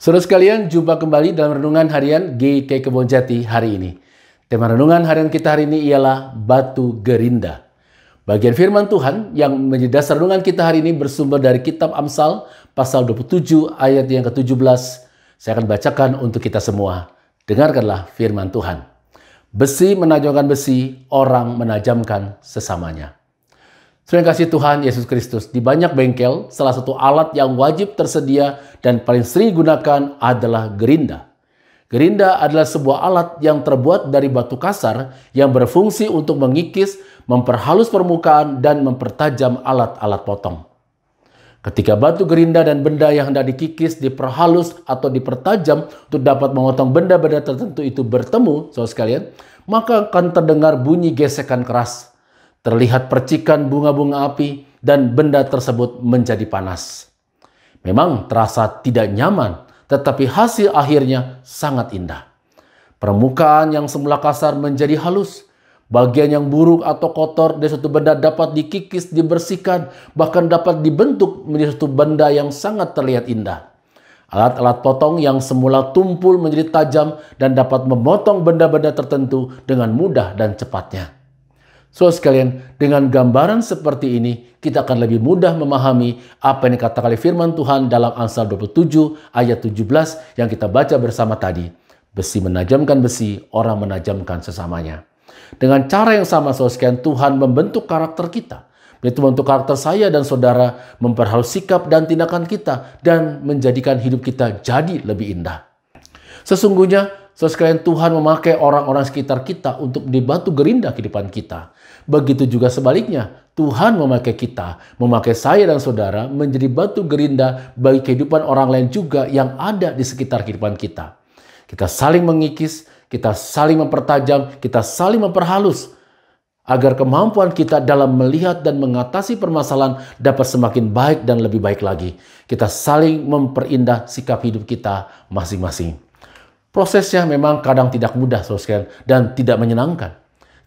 Saudara sekalian, jumpa kembali dalam renungan harian GK Kebon Jati hari ini. Tema renungan harian kita hari ini ialah batu gerinda. Bagian firman Tuhan yang menjadi dasar renungan kita hari ini bersumber dari kitab Amsal pasal 27 ayat yang ke-17. Saya akan bacakan untuk kita semua. Dengarkanlah firman Tuhan. Besi menajamkan besi, orang menajamkan sesamanya. Terima kasih Tuhan Yesus Kristus. Di banyak bengkel, salah satu alat yang wajib tersedia dan paling sering digunakan adalah gerinda. Gerinda adalah sebuah alat yang terbuat dari batu kasar yang berfungsi untuk mengikis, memperhalus permukaan, dan mempertajam alat-alat potong. Ketika batu gerinda dan benda yang hendak dikikis, diperhalus, atau dipertajam untuk dapat memotong benda-benda tertentu itu bertemu, saudara sekalian, maka akan terdengar bunyi gesekan keras – Terlihat percikan bunga-bunga api dan benda tersebut menjadi panas. Memang terasa tidak nyaman, tetapi hasil akhirnya sangat indah. Permukaan yang semula kasar menjadi halus. Bagian yang buruk atau kotor dari suatu benda dapat dikikis, dibersihkan, bahkan dapat dibentuk menjadi suatu benda yang sangat terlihat indah. Alat-alat potong yang semula tumpul menjadi tajam dan dapat memotong benda-benda tertentu dengan mudah dan cepatnya. Saudara so, sekalian, dengan gambaran seperti ini, kita akan lebih mudah memahami apa yang dikatakan oleh firman Tuhan dalam Amsal 27 ayat 17 yang kita baca bersama tadi. Besi menajamkan besi, orang menajamkan sesamanya. Dengan cara yang sama, saudara so, sekalian, Tuhan membentuk karakter kita. Itu membentuk karakter saya dan saudara, memperhalus sikap dan tindakan kita, dan menjadikan hidup kita jadi lebih indah. Sesungguhnya sekalian Tuhan memakai orang-orang sekitar kita untuk dibantu gerinda kehidupan kita. Begitu juga sebaliknya, Tuhan memakai kita, memakai saya dan saudara menjadi batu gerinda bagi kehidupan orang lain juga yang ada di sekitar kehidupan kita. Kita saling mengikis, kita saling mempertajam, kita saling memperhalus agar kemampuan kita dalam melihat dan mengatasi permasalahan dapat semakin baik dan lebih baik lagi. Kita saling memperindah sikap hidup kita masing-masing. Prosesnya memang kadang tidak mudah, saudara dan tidak menyenangkan.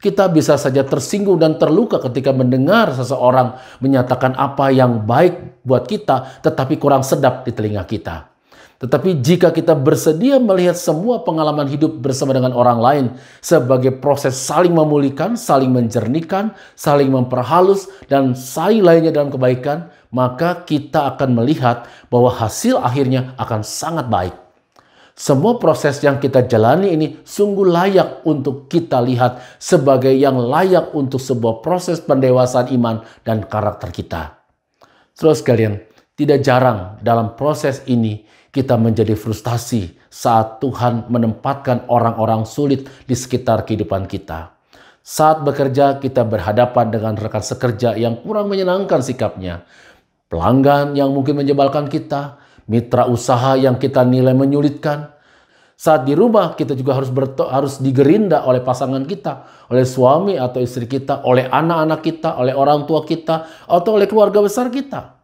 Kita bisa saja tersinggung dan terluka ketika mendengar seseorang menyatakan apa yang baik buat kita, tetapi kurang sedap di telinga kita. Tetapi jika kita bersedia melihat semua pengalaman hidup bersama dengan orang lain sebagai proses saling memulihkan, saling menjernihkan, saling memperhalus, dan saling lainnya dalam kebaikan, maka kita akan melihat bahwa hasil akhirnya akan sangat baik. Semua proses yang kita jalani ini sungguh layak untuk kita lihat sebagai yang layak untuk sebuah proses pendewasaan iman dan karakter kita. Terus kalian, tidak jarang dalam proses ini kita menjadi frustasi saat Tuhan menempatkan orang-orang sulit di sekitar kehidupan kita. Saat bekerja, kita berhadapan dengan rekan sekerja yang kurang menyenangkan sikapnya, pelanggan yang mungkin menyebalkan kita, mitra usaha yang kita nilai menyulitkan. Saat di rumah kita juga harus berto harus digerinda oleh pasangan kita, oleh suami atau istri kita, oleh anak-anak kita, oleh orang tua kita, atau oleh keluarga besar kita.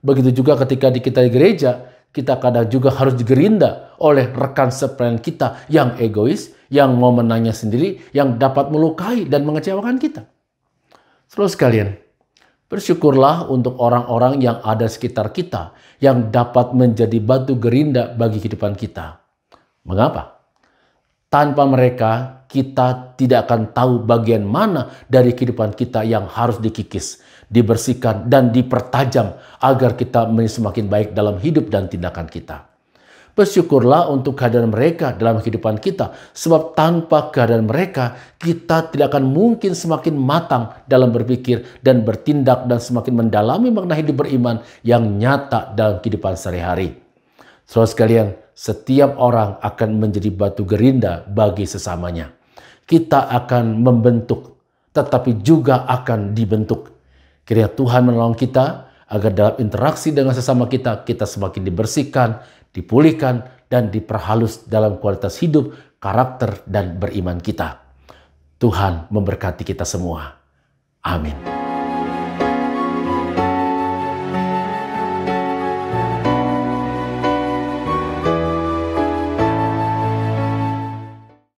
Begitu juga ketika di kita di gereja, kita kadang juga harus digerinda oleh rekan sepelan kita yang egois, yang mau menanya sendiri, yang dapat melukai dan mengecewakan kita. Terus sekalian, Bersyukurlah untuk orang-orang yang ada sekitar kita yang dapat menjadi batu gerinda bagi kehidupan kita. Mengapa? Tanpa mereka, kita tidak akan tahu bagian mana dari kehidupan kita yang harus dikikis, dibersihkan, dan dipertajam agar kita semakin baik dalam hidup dan tindakan kita. Bersyukurlah untuk kehadiran mereka dalam kehidupan kita, sebab tanpa kehadiran mereka, kita tidak akan mungkin semakin matang dalam berpikir dan bertindak, dan semakin mendalami makna hidup beriman yang nyata dalam kehidupan sehari-hari. Saudara sekalian, setiap orang akan menjadi batu gerinda bagi sesamanya. Kita akan membentuk, tetapi juga akan dibentuk. Kiranya Tuhan menolong kita agar dalam interaksi dengan sesama kita, kita semakin dibersihkan, dipulihkan, dan diperhalus dalam kualitas hidup, karakter, dan beriman kita. Tuhan memberkati kita semua. Amin.